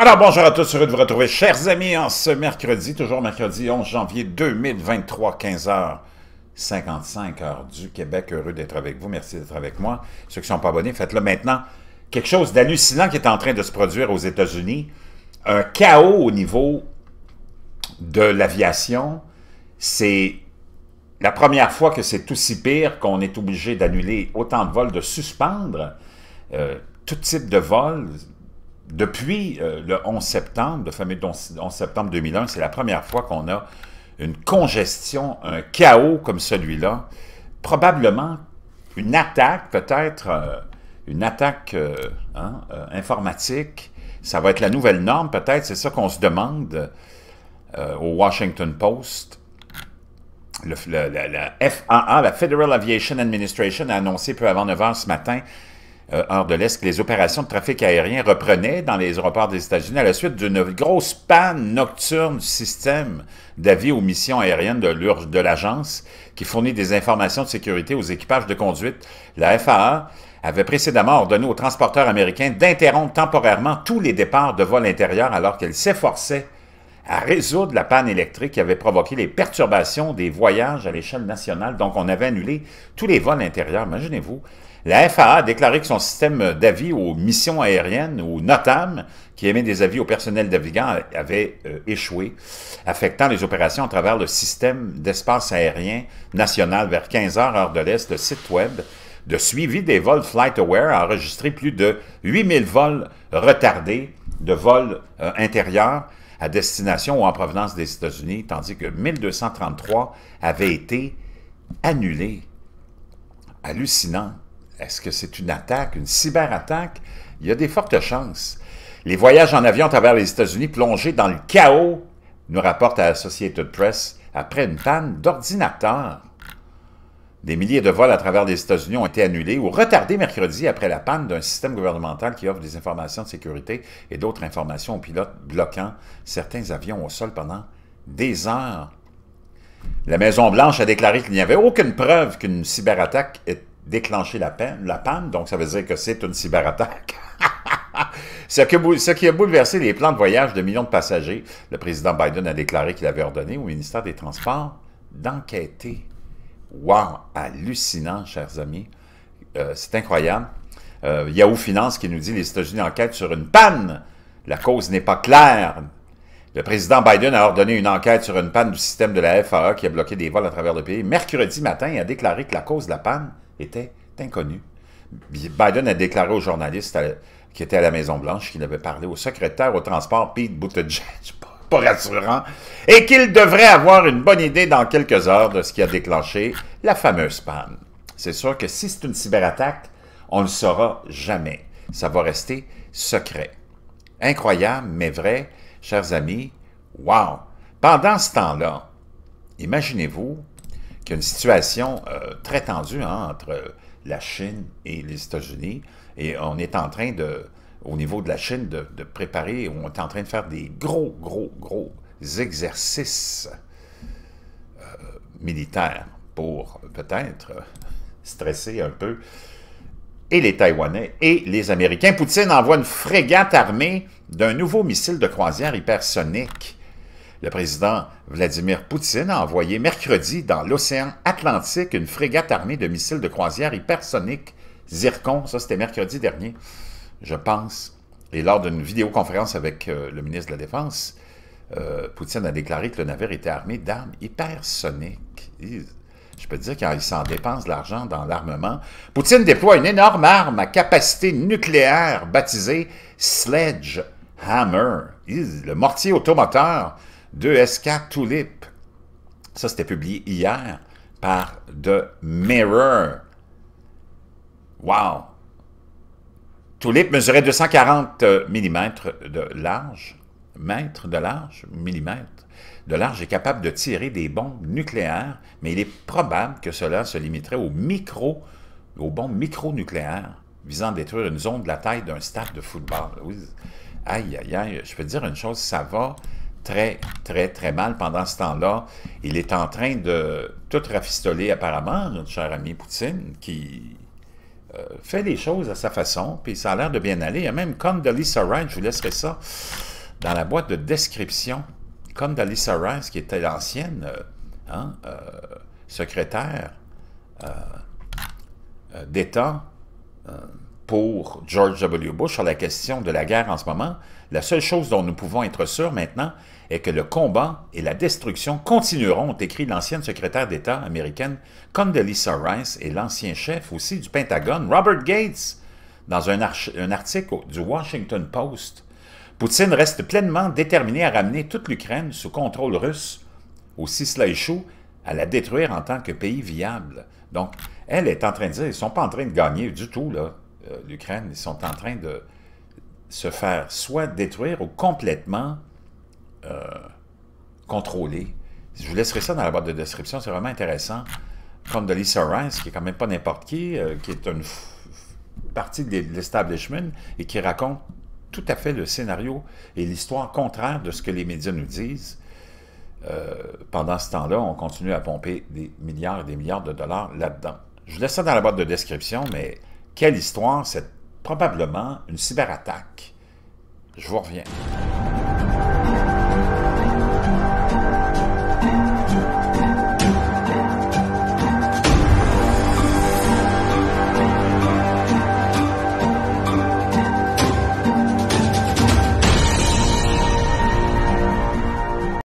Alors bonjour à tous, heureux de vous retrouver, chers amis, en ce mercredi, toujours mercredi 11 janvier 2023, 15h55, heure du Québec. Heureux d'être avec vous, merci d'être avec moi. Ceux qui ne sont pas abonnés, faites-le maintenant. Quelque chose d'hallucinant qui est en train de se produire aux États-Unis, un chaos au niveau de l'aviation. C'est la première fois que c'est aussi pire qu'on est obligé d'annuler autant de vols, de suspendre euh, tout type de vols, depuis euh, le 11 septembre, le fameux 11 septembre 2001, c'est la première fois qu'on a une congestion, un chaos comme celui-là, probablement une attaque, peut-être euh, une attaque euh, hein, informatique. Ça va être la nouvelle norme, peut-être, c'est ça qu'on se demande au Washington Post. la, la FAA, la Federal Aviation Administration, a annoncé peu avant 9 h ce matin euh, hors de l'Est les opérations de trafic aérien reprenaient dans les aéroports des États-Unis à la suite d'une grosse panne nocturne du système d'avis aux missions aériennes de l'agence qui fournit des informations de sécurité aux équipages de conduite. La FAA avait précédemment ordonné aux transporteurs américains d'interrompre temporairement tous les départs de vols intérieurs alors qu'elle s'efforçait à résoudre la panne électrique qui avait provoqué les perturbations des voyages à l'échelle nationale. Donc, on avait annulé tous les vols intérieurs. Imaginez-vous. La FAA a déclaré que son système d'avis aux missions aériennes, ou NOTAM, qui émet des avis au personnel navigant, avait euh, échoué, affectant les opérations à travers le système d'espace aérien national vers 15 heures hors de l'Est, le site Web de suivi des vols FlightAware a enregistré plus de 8000 vols retardés de vols euh, intérieurs à destination ou en provenance des États-Unis, tandis que 1233 avait été annulé. Hallucinant. Est-ce que c'est une attaque, une cyberattaque? Il y a des fortes chances. Les voyages en avion à travers les États-Unis plongés dans le chaos, nous rapporte à Associated Press après une panne d'ordinateur. Des milliers de vols à travers les États-Unis ont été annulés ou retardés mercredi après la panne d'un système gouvernemental qui offre des informations de sécurité et d'autres informations aux pilotes bloquant certains avions au sol pendant des heures. La Maison-Blanche a déclaré qu'il n'y avait aucune preuve qu'une cyberattaque ait déclenché la, panne, la panne, donc ça veut dire que c'est une cyberattaque. ce qui a bouleversé les plans de voyage de millions de passagers, le président Biden a déclaré qu'il avait ordonné au ministère des Transports d'enquêter. Wow! Hallucinant, chers amis. Euh, c'est incroyable. Euh, Yahoo Finance qui nous dit les États-Unis enquêtent sur une panne. La cause n'est pas claire. Le président Biden a ordonné une enquête sur une panne du système de la FAA qui a bloqué des vols à travers le pays. Mercredi matin, il a déclaré que la cause de la panne était inconnue. Biden a déclaré aux journalistes qui étaient à la Maison-Blanche qu'il avait parlé au secrétaire au transport Pete Buttigieg pas rassurant, et qu'il devrait avoir une bonne idée dans quelques heures de ce qui a déclenché la fameuse panne. C'est sûr que si c'est une cyberattaque, on ne le saura jamais. Ça va rester secret. Incroyable, mais vrai, chers amis, wow! Pendant ce temps-là, imaginez-vous qu'il y a une situation euh, très tendue hein, entre la Chine et les États-Unis, et on est en train de au niveau de la Chine de, préparer, on est en train de faire des gros, gros, gros exercices euh, militaires pour peut-être stresser un peu et les Taïwanais et les Américains. Poutine envoie une frégate armée d'un nouveau missile de croisière hypersonique. Le président Vladimir Poutine a envoyé mercredi dans l'océan Atlantique une frégate armée de missiles de croisière hypersonique Zircon, ça c'était mercredi dernier, je pense, et lors d'une vidéoconférence avec euh, le ministre de la Défense, euh, Poutine a déclaré que le navire était armé d'armes hypersoniques. je peux dire dire il s'en dépense de l'argent dans l'armement. Poutine déploie une énorme arme à capacité nucléaire baptisée Sledgehammer, Hammer, le mortier automoteur de SK Tulip. Ça, c'était publié hier par The Mirror. Wow! Tulip mesurait 240 euh, mm de large, mètres de large, millimètres de large est capable de tirer des bombes nucléaires, mais il est probable que cela se limiterait aux micro, aux bombes micronucléaires visant à détruire une zone de la taille d'un stade de football. Oui. Aïe, aïe, aïe, je peux dire une chose, ça va très, très, très mal pendant ce temps-là. Il est en train de tout rafistoler apparemment, notre cher ami Poutine, qui euh, fait les choses à sa façon, puis ça a l'air de bien aller. Il y a même Condoleezza Rice, je vous laisserai ça dans la boîte de description. Condoleezza Rice, qui était l'ancienne euh, hein, euh, secrétaire d'État pour George W. Bush sur la question de la guerre en ce moment, la seule chose dont nous pouvons être sûrs maintenant est que le combat et la destruction continueront, ont écrit l'ancienne secrétaire d'État américaine Condoleezza Rice et l'ancien chef aussi du Pentagone Robert Gates dans un, un article du Washington Post. Poutine reste pleinement déterminé à ramener toute l'Ukraine sous contrôle russe, ou, si cela échoue, à la détruire en tant que pays viable. Donc, elle est en train de dire, ils ne sont pas en train de gagner du tout, là. Euh, l'Ukraine, ils sont en train de se faire soit détruire ou complètement euh, contrôler. Je vous laisserai ça dans la boîte de description, c'est vraiment intéressant. Comme de Lisa Rice, qui est quand même pas n'importe qui, euh, qui est une partie de l'establishment et qui raconte tout à fait le scénario et l'histoire contraire de ce que les médias nous disent. pendant ce temps-là, on continue à pomper des milliards et des milliards de dollars là-dedans. Je vous laisse ça dans la boîte de description, mais quelle histoire, c'est probablement une cyberattaque. Je vous reviens.